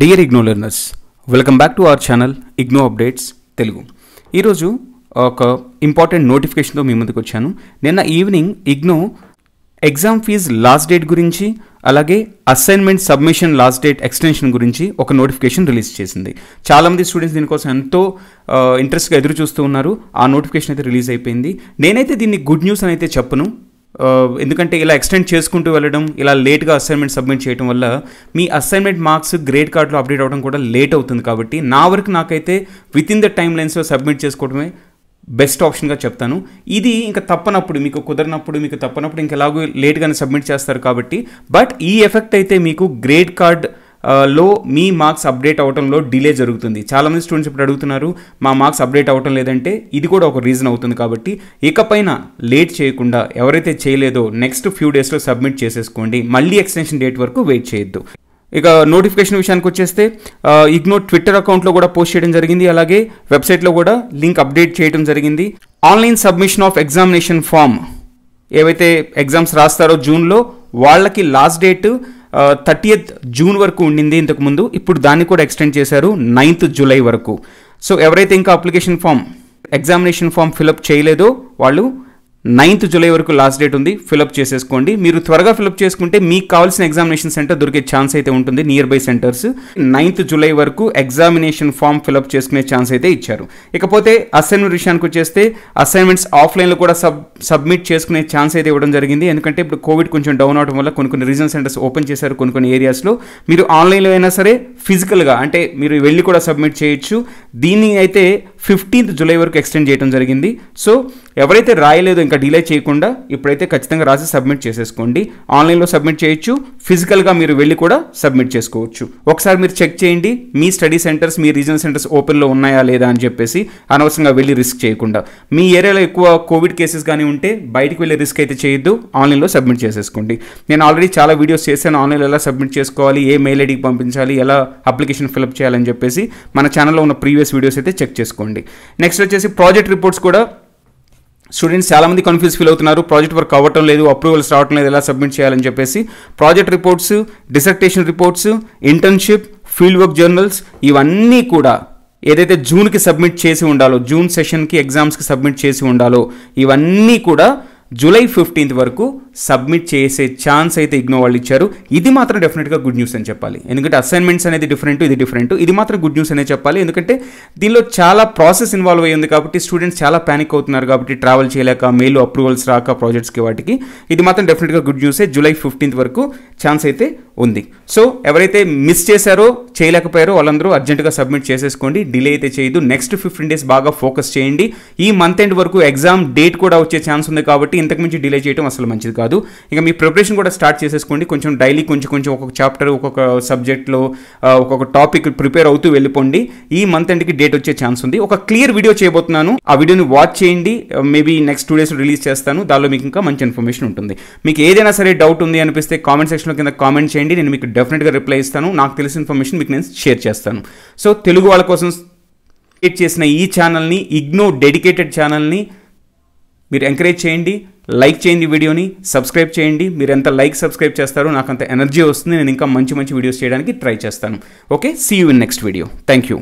dear IGNOU learners welcome back to our channel IGNOU updates Telugu ఈరోజు ఒక important నోటిఫికేషన్తో మీ ముందుకు వచ్చాను నిన్న evening IGNOU exam fees last date గురించి అలాగే assignment submission last date extension గురించి ఒక నోటిఫికేషన్ రిలీజ్ చేసింది చాలామంది స్టూడెంట్స్ దీనికోసం ఎంతో ఇంట్రెస్ట్గా uh, ఎదురు చూస్తూ ఉన్నారు ఆ నోటిఫికేషన్ అయితే రిలీజ్ అయిపోయింది నేనైతే దీన్ని గుడ్ న్యూస్ అని అయితే చెప్పను Uh, ఎందుకంటే ఇలా ఎక్స్టెండ్ చేసుకుంటూ వెళ్ళడం ఇలా లేట్గా అసైన్మెంట్ సబ్మిట్ చేయడం వల్ల మీ అసైన్మెంట్ మార్క్స్ గ్రేడ్ కార్డులో అప్డేట్ అవ్వడం కూడా లేట్ అవుతుంది కాబట్టి నా వరకు నాకైతే విత్ ఇన్ ద టైం లైన్స్లో సబ్మిట్ చేసుకోవడమే బెస్ట్ ఆప్షన్గా చెప్తాను ఇది ఇంకా తప్పనప్పుడు మీకు కుదరనప్పుడు మీకు తప్పనప్పుడు ఇంకా ఎలాగో లేట్గానే సబ్మిట్ చేస్తారు కాబట్టి బట్ ఈ ఎఫెక్ట్ అయితే మీకు గ్రేడ్ కార్డ్ లో మీ మార్క్స్ అప్డేట్ అవడంలో డిలే జరుగుతుంది చాలామంది స్టూడెంట్స్ ఇప్పుడు అడుగుతున్నారు మా మార్క్స్ అప్డేట్ అవటం లేదంటే ఇది కూడా ఒక రీజన్ అవుతుంది కాబట్టి ఇకపైన లేట్ చేయకుండా ఎవరైతే చేయలేదో నెక్స్ట్ ఫ్యూ డేస్లో సబ్మిట్ చేసేసుకోండి మళ్ళీ ఎక్స్టెన్షన్ డేట్ వరకు వెయిట్ చేయొద్దు ఇక నోటిఫికేషన్ విషయానికి వచ్చేస్తే ఇగ్నో ట్విట్టర్ అకౌంట్లో కూడా పోస్ట్ చేయడం జరిగింది అలాగే వెబ్సైట్లో కూడా లింక్ అప్డేట్ చేయడం జరిగింది online submission of examination form ఏవైతే ఎగ్జామ్స్ రాస్తారో జూన్లో వాళ్ళకి లాస్ట్ డేట్ థర్టీయత్ జూన్ వరకు ఉండింది ఇంతకుముందు ఇప్పుడు దాన్ని కూడా ఎక్స్టెండ్ చేశారు నైన్త్ జూలై వరకు సో ఎవరైతే ఇంకా application form examination form fill up చేయలేదో వాళ్ళు నైన్త్ జూలై వరకు లాస్ట్ డేట్ ఉంది ఫిలప్ చేసేసుకోండి మీరు త్వరగా ఫిలప్ చేసుకుంటే మీకు కావాల్సిన ఎగ్జామినేషన్ సెంటర్ దొరికే ఛాన్స్ అయితే ఉంటుంది nearby centres ninth July వరకు ఎగ్జామినేషన్ ఫామ్ ఫిలప్ చేసుకునే ఛాన్స్ అయితే ఇచ్చారు ఇకపోతే అసైన్మెంట్ విషయానికి వచ్చేస్తే అసైన్మెంట్స్ ఆఫ్లైన్లో కూడా సబ్ సబ్మిట్ చేసుకునే ఛాన్స్ అయితే ఇవ్వడం జరిగింది ఎందుకంటే ఇప్పుడు కోవిడ్ కొంచెం డౌన్ అవడం వల్ల కొన్ని కొన్ని రీజన్ సెంటర్స్ ఓపెన్ చేశారు కొన్ని కొన్ని ఏరియాస్లో మీరు ఆన్లైన్లో అయినా సరే ఫిజికల్గా అంటే మీరు వెళ్ళి కూడా సబ్మిట్ చేయొచ్చు దీన్ని అయితే ఫిఫ్టీన్త్ జూలై వరకు ఎక్స్టెండ్ చేయడం జరిగింది సో ఎవరైతే రాయలేదో ఇంకా డిలే చేయకుండా ఇప్పుడైతే ఖచ్చితంగా రాసి సబ్మిట్ చేసేసుకోండి ఆన్లైన్లో సబ్మిట్ చేయొచ్చు ఫిజికల్గా మీరు వెళ్ళి కూడా సబ్మిట్ చేసుకోవచ్చు ఒకసారి మీరు చెక్ చేయండి మీ స్టడీ సెంటర్స్ మీ రీజనల్ సెంటర్స్ ఓపెన్లో ఉన్నాయా లేదా అని చెప్పేసి అనవసరంగా వెళ్ళి రిస్క్ చేయకుండా మీ ఏరియాలో ఎక్కువ కోవిడ్ కేసెస్ కానీ ఉంటే బయటకు వెళ్ళే రిస్క్ అయితే చేయొద్దు ఆన్లైన్లో సబ్మిట్ చేసేసుకోండి నేను ఆల్రెడీ చాలా వీడియోస్ చేశాను ఆన్లైన్లో ఎలా సబ్మిట్ చేసుకోవాలి ఏ మెయిల్ ఐడికి పంపించాలి ఎలా అప్లికేషన్ ఫిలప్ చేయాలని చెప్పేసి మన ఛానల్లో ఉన్న ప్రీవియస్ వీడియోస్ అయితే చెక్ చేసుకోండి చేసుకోండి నెక్స్ట్ వచ్చేసి ప్రాజెక్ట్ రిపోర్ట్స్ కూడా స్టూడెంట్స్ చాలామంది కన్ఫ్యూజ్ ఫీల్ అవుతున్నారు ప్రాజెక్ట్ వర్క్ అవ్వటం లేదు అప్రూవల్స్ రావటం లేదు ఎలా సబ్మిట్ చేయాలని చెప్పేసి project reports dissertation reports internship field work journals ఇవన్నీ కూడా ఏదైతే జూన్కి సబ్మిట్ చేసి ఉండాలో జూన్ సెషన్కి ఎగ్జామ్స్కి సబ్మిట్ చేసి ఉండాలో ఇవన్నీ కూడా జూలై ఫిఫ్టీన్త్ వరకు సబ్మిట్ చేసే ఛాన్స్ అయితే ఇగ్నో వాళ్ళు ఇచ్చారు ఇది మాత్రం డెఫినెట్గా గుడ్ న్యూస్ అని చెప్పాలి ఎందుకంటే అసైన్మెంట్స్ అనేది డిఫరెంట్ ఇది డిఫరెంట్ ఇది మాత్రం గుడ్ న్యూస్ అనే చెప్పాలి ఎందుకంటే దీనిలో చాలా ప్రాసెస్ ఇన్వాల్వ్ అయ్యింది కాబట్టి స్టూడెంట్స్ చాలా ప్యానిక్ అవుతున్నారు కాబట్టి ట్రావెల్ చేయలేక మేలు అప్రూవల్స్ రాక ప్రాజెక్ట్స్కి వాటికి ఇది మాత్రం డెఫినెట్గా గుడ్ న్యూసే జూలై ఫిఫ్టీన్త్ వరకు ఛాన్స్ అయితే ఉంది సో ఎవరైతే మిస్ చేశారో చేయలేకపోయారో వాళ్ళందరూ అర్జెంటుగా సబ్మిట్ చేసేసుకోండి డిలే అయితే చేయదు నెక్స్ట్ ఫిఫ్టీన్ డేస్ బాగా ఫోకస్ చేయండి ఈ మంత్ ఎండ్ వరకు ఎగ్జామ్ డేట్ కూడా వచ్చే ఛాన్స్ ఉంది కాబట్టి ఇంతకు మించి డిలే చేయడం అసలు మంచిది కాదు కాదు ఇక మీ ప్రిపరేషన్ కూడా స్టార్ట్ చేసేసుకోండి కొంచెం డైలీ కొంచెం కొంచెం ఒక్కొక్క చాప్టర్ ఒక్కొక్క సబ్జెక్ట్లో ఒక్కొక్క టాపిక్ ప్రిపేర్ అవుతూ వెళ్ళిపోండి ఈ మంత్ ఎండ్కి డేట్ వచ్చే ఛాన్స్ ఉంది ఒక క్లియర్ వీడియో చేయబోతున్నాను ఆ వీడియోని వాచ్ చేయండి maybe next two days release చేస్తాను దానిలో మీకు ఇంకా మంచి ఇన్ఫర్మేషన్ ఉంటుంది మీకు ఏదైనా సరే డౌట్ ఉంది అనిపిస్తే కామెంట్ సెక్షన్లో కింద కామెంట్ చేయండి నేను మీకు డెఫినెట్గా రిప్లై ఇస్తాను నాకు తెలిసిన ఇన్ఫర్మేషన్ మీకు నేను షేర్ చేస్తాను సో తెలుగు వాళ్ళ కోసం క్రియేట్ చేసిన ఈ ఛానల్ని ఇగ్నో డెడికేటెడ్ ఛానల్ని మీరు ఎంకరేజ్ చేయండి లైక్ చేయండి వీడియోని సబ్స్క్రైబ్ చేయండి మీరు ఎంత లైక్ సబ్స్క్రైబ్ చేస్తారో నాకు అంత ఎనర్జీ వస్తుంది నేను ఇంకా మంచి మంచి వీడియోస్ చేయడానికి ట్రై చేస్తాను okay see you in next video thank you